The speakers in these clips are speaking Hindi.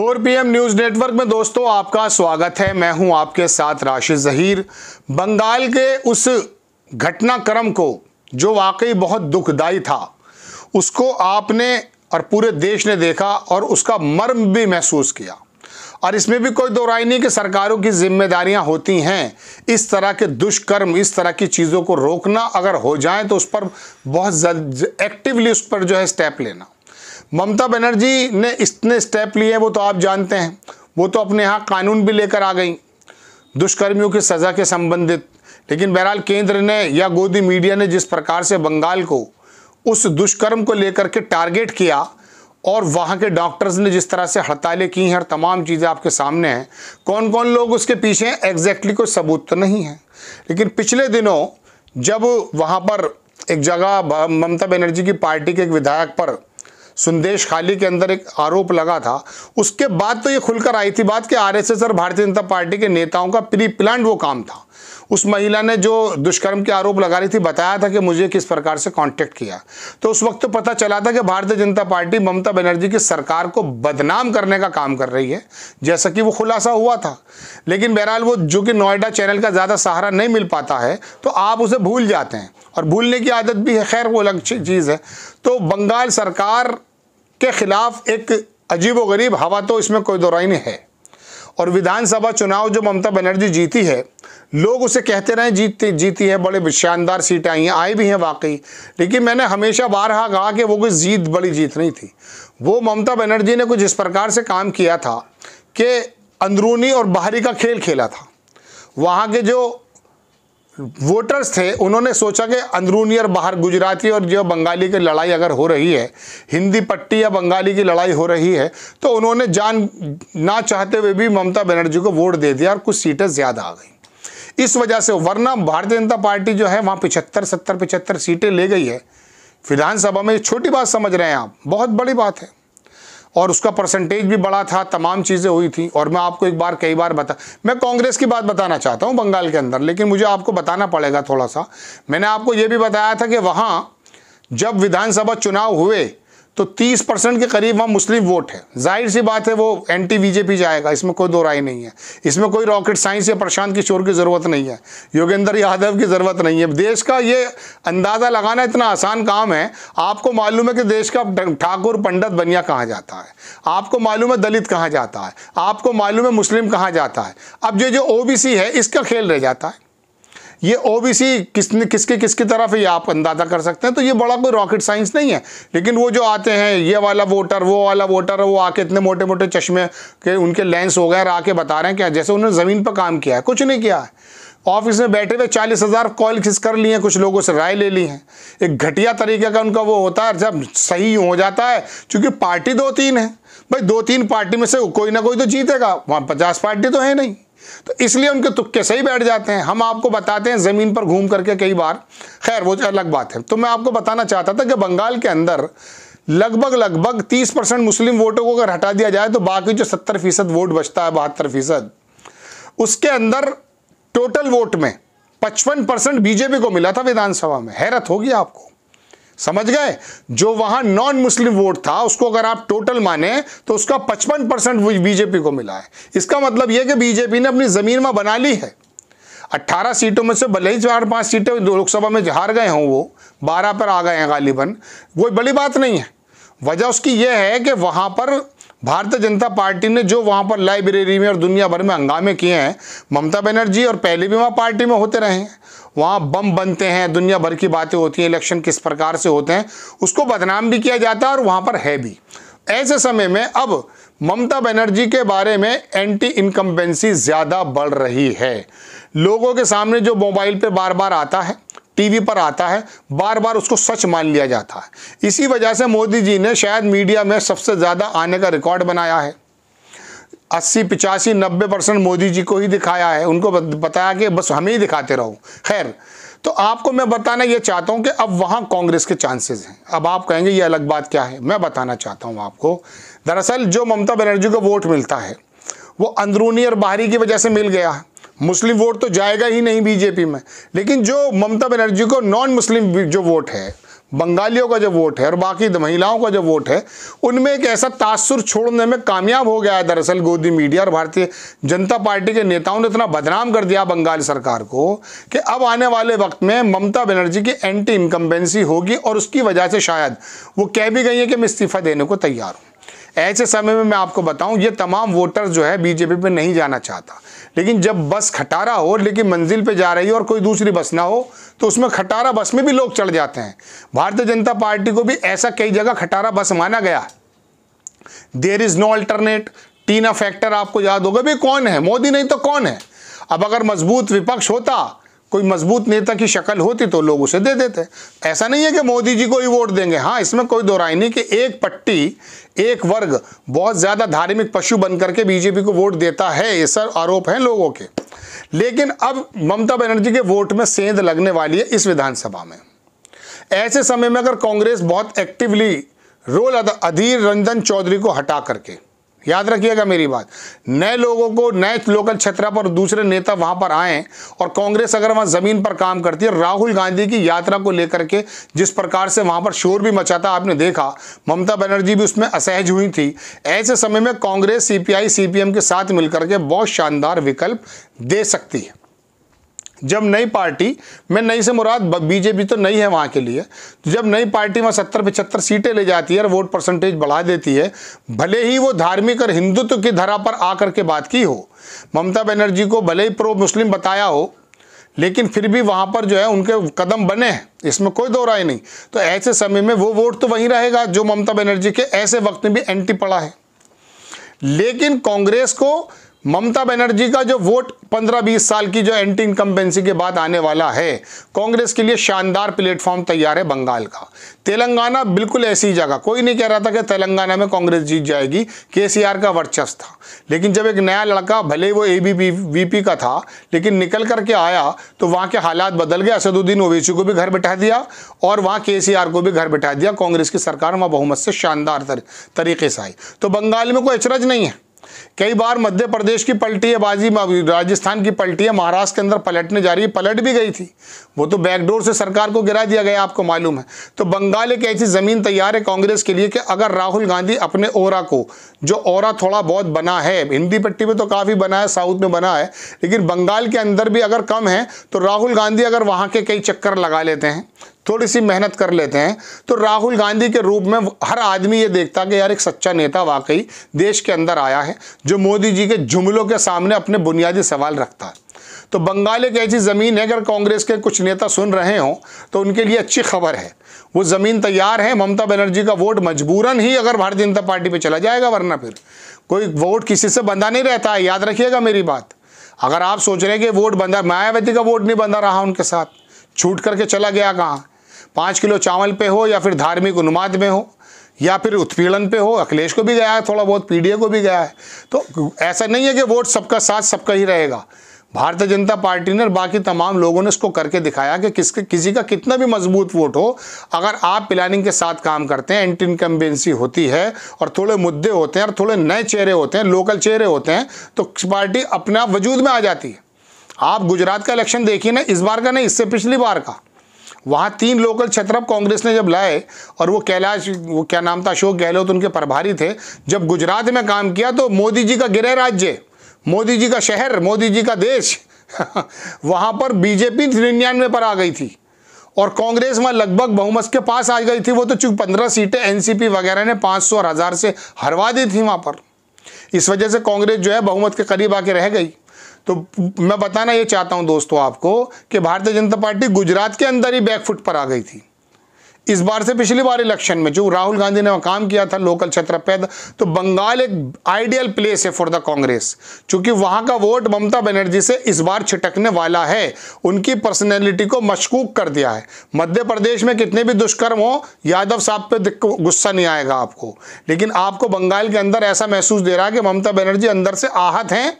पी एम न्यूज नेटवर्क में दोस्तों आपका स्वागत है मैं हूं आपके साथ राशि जहीर बंगाल के उस घटनाक्रम को जो वाकई बहुत दुखदाई था उसको आपने और पूरे देश ने देखा और उसका मर्म भी महसूस किया और इसमें भी कोई दो राय नहीं कि सरकारों की जिम्मेदारियां होती हैं इस तरह के दुष्कर्म इस तरह की चीज़ों को रोकना अगर हो जाए तो उस पर बहुत एक्टिवली उस पर जो है स्टेप लेना ममता बनर्जी ने इतने स्टेप लिए वो तो आप जानते हैं वो तो अपने यहाँ कानून भी लेकर आ गई दुष्कर्मियों की सज़ा के संबंधित लेकिन बहरहाल केंद्र ने या गोदी मीडिया ने जिस प्रकार से बंगाल को उस दुष्कर्म को लेकर के टारगेट किया और वहाँ के डॉक्टर्स ने जिस तरह से हड़तालें की हैं और तमाम चीज़ें आपके सामने हैं कौन कौन लोग उसके पीछे हैं एग्जैक्टली कोई सबूत तो नहीं है लेकिन पिछले दिनों जब वहाँ पर एक जगह ममता बनर्जी की पार्टी के एक विधायक पर सुंदेश खाली के अंदर एक आरोप लगा था उसके बाद तो ये खुलकर आई थी बात कि आरएसएस और भारतीय जनता पार्टी के नेताओं का प्री प्लान वो काम था उस महिला ने जो दुष्कर्म के आरोप लगा रही थी बताया था कि मुझे किस प्रकार से कांटेक्ट किया तो उस वक्त तो पता चला था कि भारतीय जनता पार्टी ममता बनर्जी की सरकार को बदनाम करने का काम कर रही है जैसा कि वो खुलासा हुआ था लेकिन बहरहाल वो जो कि नोएडा चैनल का ज़्यादा सहारा नहीं मिल पाता है तो आप उसे भूल जाते हैं और भूलने की आदत भी है खैर वो अलग चीज़ है तो बंगाल सरकार के खिलाफ एक अजीब गरीब हवा तो इसमें कोई दो नहीं है और विधानसभा चुनाव जो ममता बनर्जी जीती है लोग उसे कहते रहे जीती जीती है बड़े शानदार सीटें आई हैं आए भी हैं वाकई लेकिन मैंने हमेशा बारहा कहा कि वो कोई जीत बड़ी जीत नहीं थी वो ममता बनर्जी ने कुछ इस प्रकार से काम किया था कि अंदरूनी और बाहरी का खेल खेला था वहाँ के जो वोटर्स थे उन्होंने सोचा कि अंदरूनी और बाहर गुजराती और जो बंगाली की लड़ाई अगर हो रही है हिंदी पट्टी या बंगाली की लड़ाई हो रही है तो उन्होंने जान ना चाहते हुए भी ममता बनर्जी को वोट दे दिया और कुछ सीटें ज़्यादा आ गई इस वजह से वरना भारतीय जनता पार्टी जो है वहाँ पिछहत्तर सत्तर पिछहत्तर सीटें ले गई है विधानसभा में छोटी बात समझ रहे हैं आप बहुत बड़ी बात है और उसका परसेंटेज भी बड़ा था तमाम चीज़ें हुई थी और मैं आपको एक बार कई बार बता मैं कांग्रेस की बात बताना चाहता हूँ बंगाल के अंदर लेकिन मुझे आपको बताना पड़ेगा थोड़ा सा मैंने आपको ये भी बताया था कि वहाँ जब विधानसभा चुनाव हुए तो 30 परसेंट के करीब वहाँ मुस्लिम वोट है जाहिर सी बात है वो एंटी बीजेपी जाएगा इसमें कोई दो राय नहीं है इसमें कोई रॉकेट साइंस या प्रशांत किशोर की ज़रूरत नहीं है योगेंद्र यादव की ज़रूरत नहीं है देश का ये अंदाज़ा लगाना इतना आसान काम है आपको मालूम है कि देश का ठाकुर पंडित बनिया कहाँ जाता है आपको मालूम है दलित कहाँ जाता है आपको मालूम है मुस्लिम कहाँ जाता है अब जो जो ओ है इसका खेल रह जाता है ये ओबीसी किसने किसके किसकी तरफ है ये आप अंदाजा कर सकते हैं तो ये बड़ा कोई रॉकेट साइंस नहीं है लेकिन वो जो आते हैं ये वाला वोटर वो वाला वोटर वो आके इतने मोटे मोटे चश्मे के उनके लेंस हो गए और आके बता रहे हैं क्या जैसे उन्होंने ज़मीन पर काम किया है कुछ नहीं किया है ऑफिस में बैठे हुए चालीस हज़ार कॉल खिस कर लिए हैं कुछ लोगों से राय ले ली है एक घटिया तरीके का उनका वो होता है जब सही हो जाता है क्योंकि पार्टी दो तीन है भाई दो तीन पार्टी में से कोई ना कोई तो जीतेगा वहाँ पचास पार्टी तो है नहीं तो इसलिए उनके तुक्के सही बैठ जाते हैं हम आपको बताते हैं ज़मीन पर घूम करके कई बार खैर वो तो अलग बात है तो मैं आपको बताना चाहता था कि बंगाल के अंदर लगभग लगभग 30 परसेंट मुस्लिम वोटों को अगर हटा दिया जाए तो बाकी जो 70 फीसद वोट बचता है बहत्तर फीसद उसके अंदर टोटल वोट में 55 परसेंट बीजेपी को मिला था विधानसभा में हैरत होगी आपको समझ गए जो वहां नॉन मुस्लिम वोट था उसको अगर आप टोटल माने तो उसका 55 परसेंट बीजेपी को मिला है इसका मतलब यह कि बीजेपी ने अपनी जमीन में बना ली है 18 सीटों में से भले ही चार पांच सीटें लोकसभा में हार गए हों वो 12 पर आ गए हैं गालिबन कोई बड़ी बात नहीं है वजह उसकी यह है कि वहां पर भारतीय जनता पार्टी ने जो वहां पर लाइब्रेरी में और दुनिया भर में हंगामे किए हैं ममता बनर्जी और पहले भी वहां पार्टी में होते रहे हैं वहाँ बम बनते हैं दुनिया भर की बातें होती हैं इलेक्शन किस प्रकार से होते हैं उसको बदनाम भी किया जाता है और वहाँ पर है भी ऐसे समय में अब ममता बनर्जी के बारे में एंटी इनकम्बेंसी ज़्यादा बढ़ रही है लोगों के सामने जो मोबाइल पर बार बार आता है टीवी पर आता है बार बार उसको सच मान लिया जाता है इसी वजह से मोदी जी ने शायद मीडिया में सबसे ज़्यादा आने का रिकॉर्ड बनाया है अस्सी पिचासी नब्बे परसेंट मोदी जी को ही दिखाया है उनको बताया कि बस हमें ही दिखाते रहो खैर तो आपको मैं बताना ये चाहता हूँ कि अब वहाँ कांग्रेस के चांसेस हैं अब आप कहेंगे ये अलग बात क्या है मैं बताना चाहता हूँ आपको दरअसल जो ममता बनर्जी को वोट मिलता है वो अंदरूनी और बाहरी की वजह से मिल गया मुस्लिम वोट तो जाएगा ही नहीं बीजेपी में लेकिन जो ममता बनर्जी को नॉन मुस्लिम जो वोट है बंगालियों का जो वोट है और बाकी महिलाओं का जो वोट है उनमें एक ऐसा तासुर छोड़ने में कामयाब हो गया है दरअसल गोदी मीडिया और भारतीय जनता पार्टी के नेताओं ने इतना बदनाम कर दिया बंगाल सरकार को कि अब आने वाले वक्त में ममता बनर्जी की एंटी इनकम्बेंसी होगी और उसकी वजह से शायद वो कह भी गई है कि मैं इस्तीफा देने को तैयार हूँ ऐसे समय में मैं आपको बताऊं ये तमाम वोटर जो है बीजेपी पे नहीं जाना चाहता लेकिन जब बस खटारा हो लेकिन मंजिल पे जा रही हो और कोई दूसरी बस ना हो तो उसमें खटारा बस में भी लोग चढ़ जाते हैं भारतीय जनता पार्टी को भी ऐसा कई जगह खटारा बस माना गया there is no alternate TINA factor आपको याद होगा भाई कौन है मोदी नहीं तो कौन है अब अगर मजबूत विपक्ष होता कोई मजबूत नेता की शक्ल होती तो लोग उसे दे देते ऐसा नहीं है कि मोदी जी को ही वोट देंगे हाँ इसमें कोई दोराई नहीं कि एक पट्टी एक वर्ग बहुत ज़्यादा धार्मिक पशु बन करके बीजेपी को वोट देता है ये सर आरोप है लोगों के लेकिन अब ममता बनर्जी के वोट में सेंध लगने वाली है इस विधानसभा में ऐसे समय में अगर कांग्रेस बहुत एक्टिवली रोल अधीर रंजन चौधरी को हटा करके याद रखिएगा मेरी बात नए लोगों को नए लोकल क्षेत्र पर दूसरे नेता वहां पर आए और कांग्रेस अगर वहां जमीन पर काम करती है राहुल गांधी की यात्रा को लेकर के जिस प्रकार से वहां पर शोर भी मचाता आपने देखा ममता बनर्जी भी उसमें असहज हुई थी ऐसे समय में कांग्रेस सीपीआई सीपीएम के साथ मिलकर के बहुत शानदार विकल्प दे सकती है जब नई पार्टी मैं नई से मुराद बीजेपी तो नहीं है वहाँ के लिए तो जब नई पार्टी वहाँ सत्तर पचहत्तर सीटें ले जाती है और वोट परसेंटेज बढ़ा देती है भले ही वो धार्मिक और हिंदुत्व की धरा पर आकर के बात की हो ममता बनर्जी को भले ही प्रो मुस्लिम बताया हो लेकिन फिर भी वहाँ पर जो है उनके कदम बने हैं इसमें कोई दो राय नहीं तो ऐसे समय में वो वोट तो वहीं रहेगा जो ममता बनर्जी के ऐसे वक्त में भी एंटी पड़ा है लेकिन कांग्रेस को ममता बनर्जी का जो वोट 15-20 साल की जो एंटी इनकम्बेंसी के बाद आने वाला है कांग्रेस के लिए शानदार प्लेटफॉर्म तैयार है बंगाल का तेलंगाना बिल्कुल ऐसी जगह कोई नहीं कह रहा था कि तेलंगाना में कांग्रेस जीत जाएगी केसीआर का वर्चस्व था लेकिन जब एक नया लड़का भले वो ए वीपी का था लेकिन निकल करके आया तो वहाँ के हालात बदल गए असदुद्दीन ओवैसी को भी घर बैठा दिया और वहाँ के को भी घर बैठा दिया कांग्रेस की सरकार वहाँ बहुमत से शानदार तरीके से आई तो बंगाल में कोई अचरज नहीं है कई बार मध्य प्रदेश की पलटी है बाजी राजस्थान की पलटी है महाराष्ट्र के अंदर पलटने जा रही है पलट भी गई थी वो तो बैकडोर से सरकार को गिरा दिया गया आपको मालूम है तो बंगाल एक ऐसी ज़मीन तैयार है कांग्रेस के लिए कि अगर राहुल गांधी अपने ओरा को जो ओरा थोड़ा बहुत बना है हिंदी पट्टी में तो काफ़ी बना है साउथ में बना है लेकिन बंगाल के अंदर भी अगर कम है तो राहुल गांधी अगर वहाँ के कई चक्कर लगा लेते हैं थोड़ी सी मेहनत कर लेते हैं तो राहुल गांधी के रूप में हर आदमी ये देखता कि यार एक सच्चा नेता वाकई देश के अंदर आया है जो मोदी जी के जुमलों के सामने अपने बुनियादी सवाल रखता है तो बंगाल एक ऐसी ज़मीन है अगर कांग्रेस के कुछ नेता सुन रहे हों तो उनके लिए अच्छी खबर है वो ज़मीन तैयार है ममता बनर्जी का वोट मजबूरन ही अगर भारतीय जनता पार्टी पर चला जाएगा वरना फिर कोई वोट किसी से बंधा नहीं रहता है याद रखिएगा मेरी बात अगर आप सोच रहे हैं कि वोट बंधा मायावती का वोट नहीं बंधा रहा उनके साथ छूट करके चला गया कहाँ पाँच किलो चावल पे हो या फिर धार्मिक उन्माद में हो या फिर उत्पीड़न पे हो अखिलेश को भी गया है थोड़ा बहुत पीडीए को भी गया है तो ऐसा नहीं है कि वोट सबका साथ सबका ही रहेगा भारतीय जनता पार्टी ने और बाकी तमाम लोगों ने इसको करके दिखाया कि किसके किसी का कितना भी मजबूत वोट हो अगर आप प्लानिंग के साथ काम करते हैं एंटी इनकम्बेंसी होती है और थोड़े मुद्दे होते हैं और थोड़े नए चेहरे होते हैं लोकल चेहरे होते हैं तो पार्टी अपने आप वजूद में आ जाती है आप गुजरात का इलेक्शन देखिए ना इस बार का नहीं इससे पिछली बार का वहाँ तीन लोकल छत्रप कांग्रेस ने जब लाए और वो कैलाश वो क्या नाम था अशोक गहलोत उनके प्रभारी थे जब गुजरात में काम किया तो मोदी जी का गृह राज्य मोदी जी का शहर मोदी जी का देश वहाँ पर बीजेपी निन्यानवे पर आ गई थी और कांग्रेस में लगभग बहुमत के पास आ गई थी वो तो चूंकि पंद्रह सीटें एनसीपी वगैरह ने पाँच सौ और हज़ार से हरवा दी थी वहाँ पर इस वजह से कांग्रेस जो है बहुमत के करीब आके रह गई तो मैं बताना ये चाहता हूँ दोस्तों आपको कि भारतीय जनता पार्टी गुजरात के अंदर ही बैकफुट पर आ गई थी इस बार से पिछली बार इलेक्शन में जो राहुल गांधी ने काम किया था लोकल क्षेत्र पैदा तो बंगाल एक आइडियल प्लेस है फॉर द कांग्रेस क्योंकि वहां का वोट ममता बनर्जी से इस बार छिटकने वाला है उनकी पर्सनैलिटी को मशकूक कर दिया है मध्य प्रदेश में कितने भी दुष्कर्म हो यादव साहब पे गुस्सा नहीं आएगा आपको लेकिन आपको बंगाल के अंदर ऐसा महसूस दे रहा है कि ममता बनर्जी अंदर से आहत हैं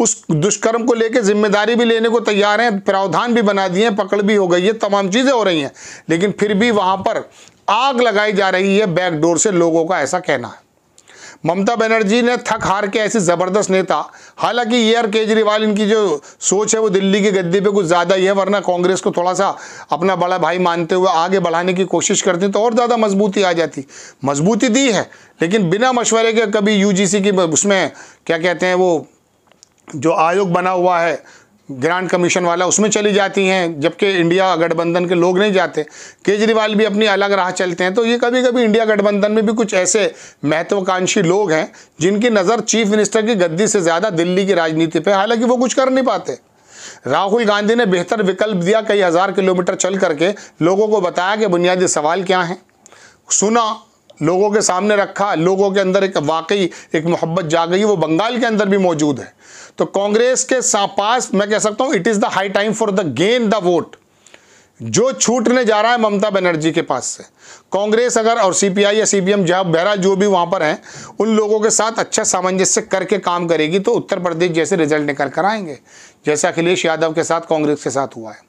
उस दुष्कर्म को लेकर जिम्मेदारी भी लेने को तैयार हैं प्रावधान भी बना दिए हैं पकड़ भी हो गई है तमाम चीज़ें हो रही हैं लेकिन फिर भी वहाँ पर आग लगाई जा रही है बैकडोर से लोगों का ऐसा कहना है ममता बनर्जी ने थक हार के ऐसे ज़बरदस्त नेता हालांकि ये आर केजरीवाल इनकी जो सोच है वो दिल्ली की गद्दी पे कुछ ज़्यादा ही है वरना कांग्रेस को थोड़ा सा अपना बड़ा भाई मानते हुए आगे बढ़ाने की कोशिश करती तो और ज़्यादा मजबूती आ जाती मजबूती दी है लेकिन बिना मशवरे के कभी यूजीसी की उसमें क्या कहते हैं वो जो आयोग बना हुआ है ग्रांड कमीशन वाला उसमें चली जाती हैं जबकि इंडिया गठबंधन के लोग नहीं जाते केजरीवाल भी अपनी अलग राह चलते हैं तो ये कभी कभी इंडिया गठबंधन में भी कुछ ऐसे महत्वाकांक्षी लोग हैं जिनकी नज़र चीफ मिनिस्टर की गद्दी से ज़्यादा दिल्ली की राजनीति पर हालांकि वो कुछ कर नहीं पाते राहुल गांधी ने बेहतर विकल्प दिया कई हज़ार किलोमीटर चल करके लोगों को बताया कि बुनियादी सवाल क्या हैं सुना लोगों के सामने रखा लोगों के अंदर एक वाकई एक मोहब्बत जा गई वो बंगाल के अंदर भी मौजूद है तो कांग्रेस के पास मैं कह सकता हूँ it is the high time for the gain the vote जो छूटने जा रहा है ममता बनर्जी के पास से कांग्रेस अगर और सीपीआई या सीपीएम जहां बहरा जो भी वहाँ पर हैं उन लोगों के साथ अच्छा सामंजस्य करके काम करेगी तो उत्तर प्रदेश जैसे रिजल्ट निकल कर आएंगे जैसे अखिलेश यादव के साथ कांग्रेस के साथ हुआ है